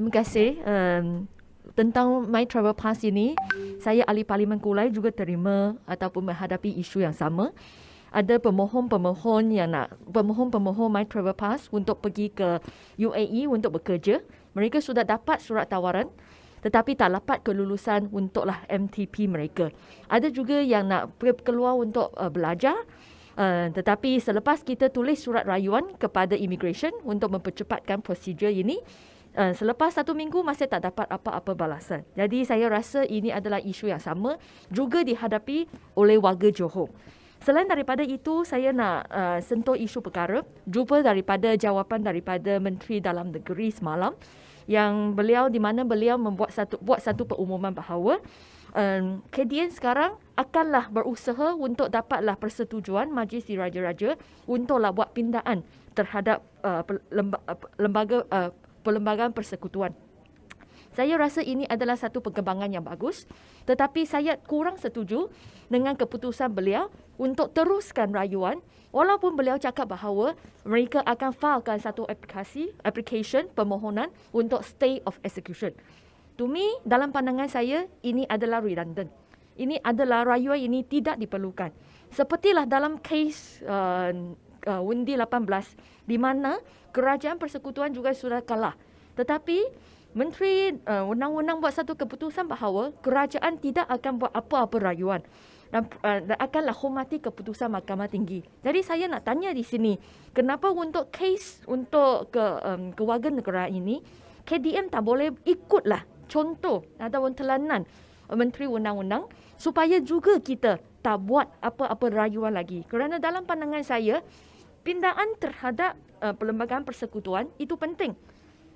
terima kasih um, tentang My Travel Pass ini saya ahli parlimen Kulai juga terima ataupun menghadapi isu yang sama ada pemohon-pemohon yang nak pemohon-pemohon My Travel Pass untuk pergi ke UAE untuk bekerja mereka sudah dapat surat tawaran tetapi tak dapat kelulusan untuklah MTP mereka ada juga yang nak keluar untuk uh, belajar Uh, tetapi selepas kita tulis surat rayuan kepada immigration untuk mempercepatkan prosedur ini, Uh, selepas satu minggu masih tak dapat apa-apa balasan. Jadi saya rasa ini adalah isu yang sama juga dihadapi oleh warga Johor. Selain daripada itu, saya nak uh, sentuh isu perkara jumpa daripada jawapan daripada Menteri Dalam Negeri semalam yang beliau di mana beliau membuat satu buat satu perumuman bahawa um, eh, KDN sekarang akanlah berusaha untuk dapatlah persetujuan Majlis Diraja-Raja untuklah buat pindaan terhadap uh, lembaga uh, Perlembagaan Persekutuan. Saya rasa ini adalah satu perkembangan yang bagus tetapi saya kurang setuju dengan keputusan beliau untuk teruskan rayuan walaupun beliau cakap bahawa mereka akan failkan satu aplikasi application permohonan untuk stay of execution. To me dalam pandangan saya ini adalah redundant. Ini adalah rayuan ini tidak diperlukan. Sepertilah dalam case uh, uh, undi 18 di mana kerajaan persekutuan juga sudah kalah. Tetapi menteri uh, undang-undang buat satu keputusan bahawa kerajaan tidak akan buat apa-apa rayuan dan, uh, dan akanlah hormati keputusan mahkamah tinggi. Jadi saya nak tanya di sini, kenapa untuk kes untuk ke um, negara ini KDM tak boleh ikutlah contoh ataupun telanan menteri undang-undang supaya juga kita tak buat apa-apa rayuan lagi. Kerana dalam pandangan saya, pindaan terhadap uh, perlembagaan persekutuan itu penting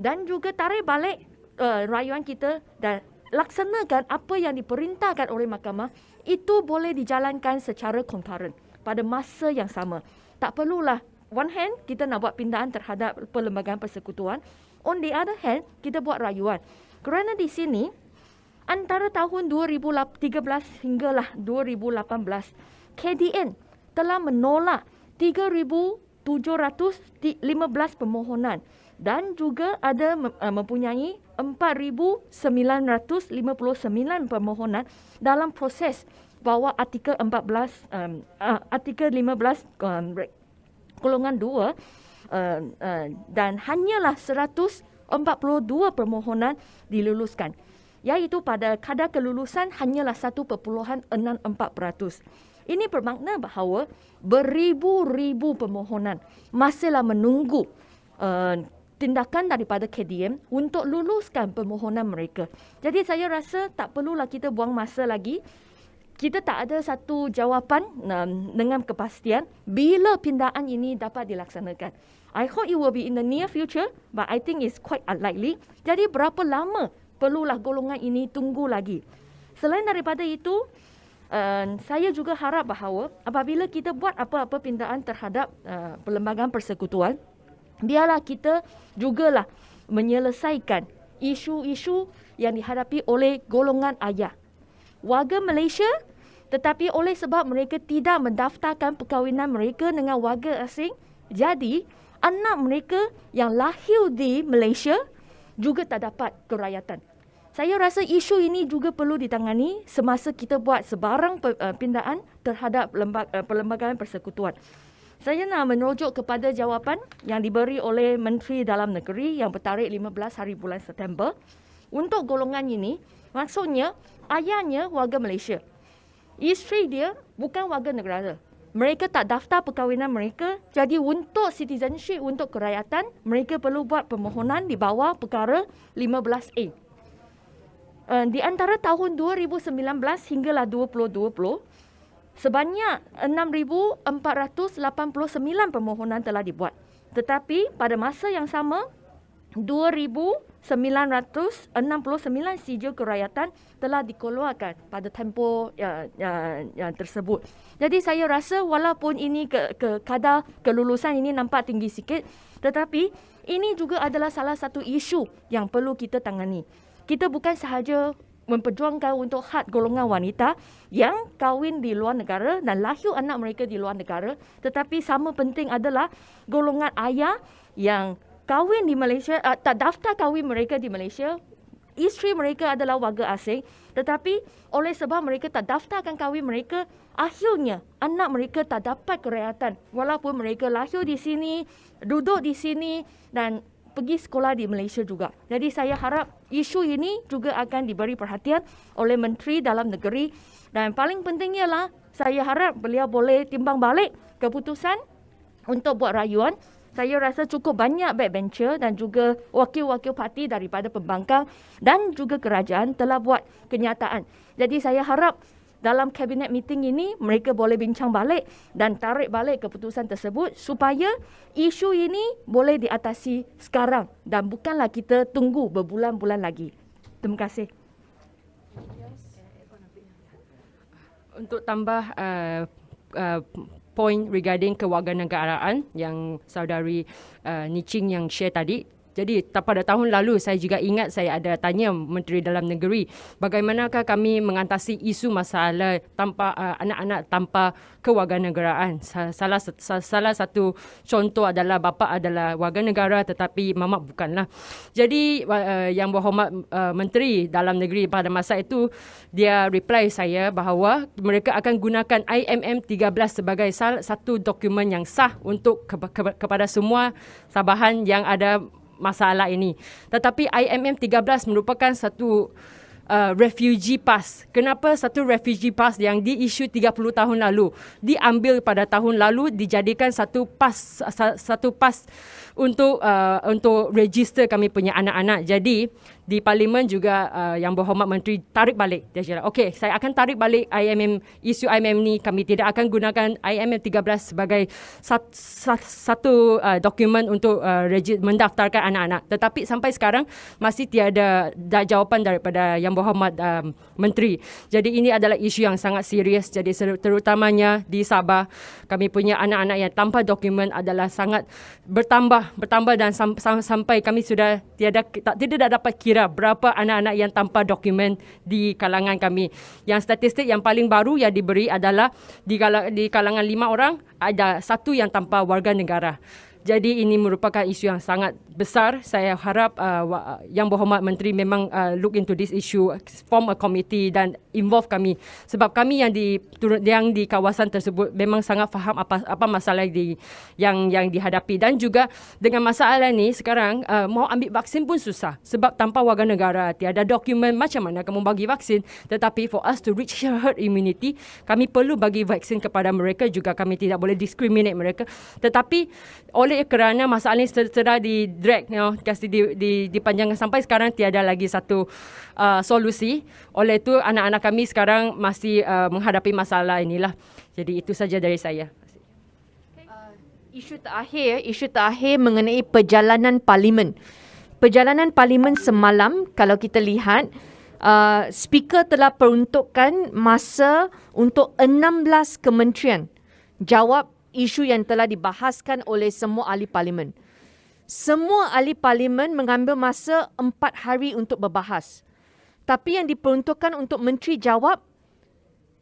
dan juga tarik balik uh, rayuan kita dan laksanakan apa yang diperintahkan oleh mahkamah itu boleh dijalankan secara concurrent pada masa yang sama tak perlulah one hand kita nak buat pindaan terhadap perlembagaan persekutuan on the other hand kita buat rayuan kerana di sini antara tahun 2013 hinggalah 2018 KDN telah menolak 3,715 permohonan dan juga ada eh, mempunyai 4,959 permohonan dalam proses bawa artikel 14 um, uh, artikel 15 um, golongan 2 uh, uh, dan hanyalah 142 permohonan diluluskan iaitu pada kadar kelulusan hanyalah 1.64%. Ini bermakna bahawa beribu-ribu permohonan masihlah menunggu uh, tindakan daripada KDM untuk luluskan permohonan mereka. Jadi saya rasa tak perlulah kita buang masa lagi. Kita tak ada satu jawapan um, dengan kepastian bila pindaan ini dapat dilaksanakan. I hope it will be in the near future but I think it's quite unlikely. Jadi berapa lama perlulah golongan ini tunggu lagi? Selain daripada itu, uh, saya juga harap bahawa apabila kita buat apa-apa pindaan terhadap uh, perlembagaan persekutuan biarlah kita juga lah menyelesaikan isu-isu yang dihadapi oleh golongan ayah warga Malaysia tetapi oleh sebab mereka tidak mendaftarkan perkahwinan mereka dengan warga asing jadi anak mereka yang lahir di Malaysia juga tak dapat kerayatan saya rasa isu ini juga perlu ditangani semasa kita buat sebarang eh, pindaan terhadap eh, perlembagaan persekutuan. Saya nak merujuk kepada jawapan yang diberi oleh Menteri Dalam Negeri yang bertarik 15 hari bulan September untuk golongan ini, maksudnya ayahnya warga Malaysia. Isteri dia bukan warga negara. Mereka tak daftar perkahwinan mereka, jadi untuk citizenship untuk kerakyatan, mereka perlu buat permohonan di bawah perkara 15A uh, di antara tahun 2019 hinggalah 2020 sebanyak 6489 permohonan telah dibuat tetapi pada masa yang sama 2969 sijil kerayatan telah dikeluarkan pada tempoh yang yang, yang tersebut. Jadi saya rasa walaupun ini ke, ke kadar kelulusan ini nampak tinggi sikit tetapi ini juga adalah salah satu isu yang perlu kita tangani kita bukan sahaja memperjuangkan untuk hak golongan wanita yang kahwin di luar negara dan lahir anak mereka di luar negara tetapi sama penting adalah golongan ayah yang kahwin di Malaysia uh, tak daftar kahwin mereka di Malaysia isteri mereka adalah warga asing tetapi oleh sebab mereka tak daftarkan kahwin mereka akhirnya anak mereka tak dapat kerayatan walaupun mereka lahir di sini duduk di sini dan pergi sekolah di Malaysia juga. Jadi saya harap isu ini juga akan diberi perhatian oleh menteri dalam negeri dan paling penting ialah saya harap beliau boleh timbang balik keputusan untuk buat rayuan. Saya rasa cukup banyak backbencher dan juga wakil-wakil parti daripada pembangkang dan juga kerajaan telah buat kenyataan. Jadi saya harap dalam kabinet meeting ini mereka boleh bincang balik dan tarik balik keputusan tersebut supaya isu ini boleh diatasi sekarang dan bukanlah kita tunggu berbulan-bulan lagi. Terima kasih. Untuk tambah uh, uh, point regarding kewarganegaraan yang saudari uh, eh, Niching yang share tadi, jadi pada tahun lalu saya juga ingat saya ada tanya Menteri Dalam Negeri bagaimanakah kami mengatasi isu masalah tanpa uh, anak-anak tanpa kewarganegaraan. Salah salah satu contoh adalah bapa adalah warga negara tetapi mama bukanlah. Jadi uh, yang berhormat uh, Menteri Dalam Negeri pada masa itu dia reply saya bahawa mereka akan gunakan IMM 13 sebagai salah satu dokumen yang sah untuk ke- ke- kepada semua Sabahan yang ada masalah ini. Tetapi IMM 13 merupakan satu Uh, refugee pass. Kenapa satu refugee pass yang diisu 30 tahun lalu diambil pada tahun lalu dijadikan satu pass satu pass untuk uh, untuk register kami punya anak-anak. Jadi di parlimen juga uh, yang berhormat menteri tarik balik dia cakap okey saya akan tarik balik IMM isu IMM ni kami tidak akan gunakan IMM 13 sebagai sat, sat, satu uh, dokumen untuk uh, mendaftarkan anak-anak tetapi sampai sekarang masih tiada da- jawapan daripada yang berhormat um, menteri jadi ini adalah isu yang sangat serius jadi terutamanya di Sabah kami punya anak-anak yang tanpa dokumen adalah sangat bertambah bertambah dan sam- sam- sampai kami sudah tiada tak, tidak dapat kira kira berapa anak-anak yang tanpa dokumen di kalangan kami. Yang statistik yang paling baru yang diberi adalah di kalangan lima orang ada satu yang tanpa warga negara. Jadi ini merupakan isu yang sangat besar. Saya harap uh, yang berhormat menteri memang uh, look into this issue, form a committee dan involve kami sebab kami yang di yang di kawasan tersebut memang sangat faham apa apa masalah di yang yang dihadapi dan juga dengan masalah ini sekarang uh, mau ambil vaksin pun susah sebab tanpa warga negara tiada dokumen macam mana kamu bagi vaksin tetapi for us to reach herd immunity kami perlu bagi vaksin kepada mereka juga kami tidak boleh discriminate mereka tetapi oleh oleh kerana masalah ini sudah di drag you know, kasi di, di, dipanjangkan sampai sekarang tiada lagi satu uh, solusi oleh itu anak-anak kami sekarang masih uh, menghadapi masalah inilah jadi itu saja dari saya uh, isu terakhir isu terakhir mengenai perjalanan parlimen perjalanan parlimen semalam kalau kita lihat uh, speaker telah peruntukkan masa untuk 16 kementerian jawab isu yang telah dibahaskan oleh semua ahli parlimen. Semua ahli parlimen mengambil masa empat hari untuk berbahas. Tapi yang diperuntukkan untuk menteri jawab,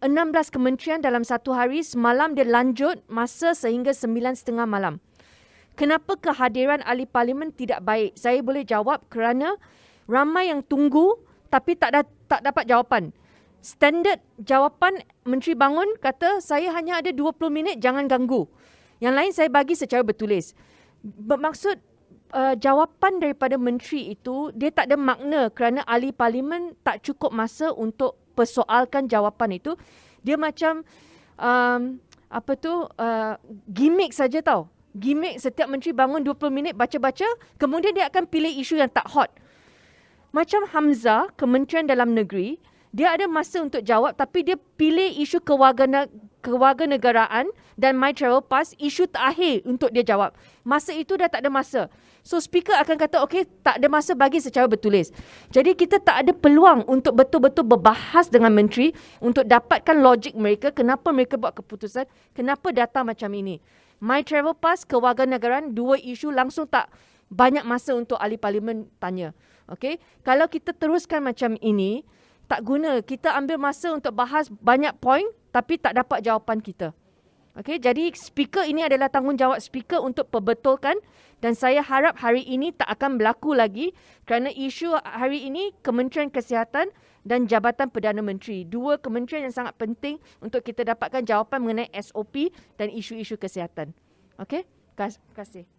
16 kementerian dalam satu hari semalam dia lanjut masa sehingga 9.30 malam. Kenapa kehadiran ahli parlimen tidak baik? Saya boleh jawab kerana ramai yang tunggu tapi tak, da- tak dapat jawapan standard jawapan Menteri Bangun kata saya hanya ada 20 minit jangan ganggu. Yang lain saya bagi secara bertulis. Bermaksud uh, jawapan daripada menteri itu dia tak ada makna kerana ahli parlimen tak cukup masa untuk persoalkan jawapan itu. Dia macam um, apa tu uh, gimmick saja tau. Gimmick setiap menteri bangun 20 minit baca-baca kemudian dia akan pilih isu yang tak hot. Macam Hamzah, Kementerian Dalam Negeri, dia ada masa untuk jawab tapi dia pilih isu kewarganegaraan dan my travel pass isu terakhir untuk dia jawab. Masa itu dah tak ada masa. So speaker akan kata okey tak ada masa bagi secara bertulis. Jadi kita tak ada peluang untuk betul-betul berbahas dengan menteri untuk dapatkan logik mereka kenapa mereka buat keputusan, kenapa data macam ini. My travel pass kewarganegaraan dua isu langsung tak banyak masa untuk ahli parlimen tanya. Okay, kalau kita teruskan macam ini, tak guna. Kita ambil masa untuk bahas banyak poin tapi tak dapat jawapan kita. Okay, jadi speaker ini adalah tanggungjawab speaker untuk perbetulkan dan saya harap hari ini tak akan berlaku lagi kerana isu hari ini Kementerian Kesihatan dan Jabatan Perdana Menteri. Dua kementerian yang sangat penting untuk kita dapatkan jawapan mengenai SOP dan isu-isu kesihatan. Okey, terima kasih.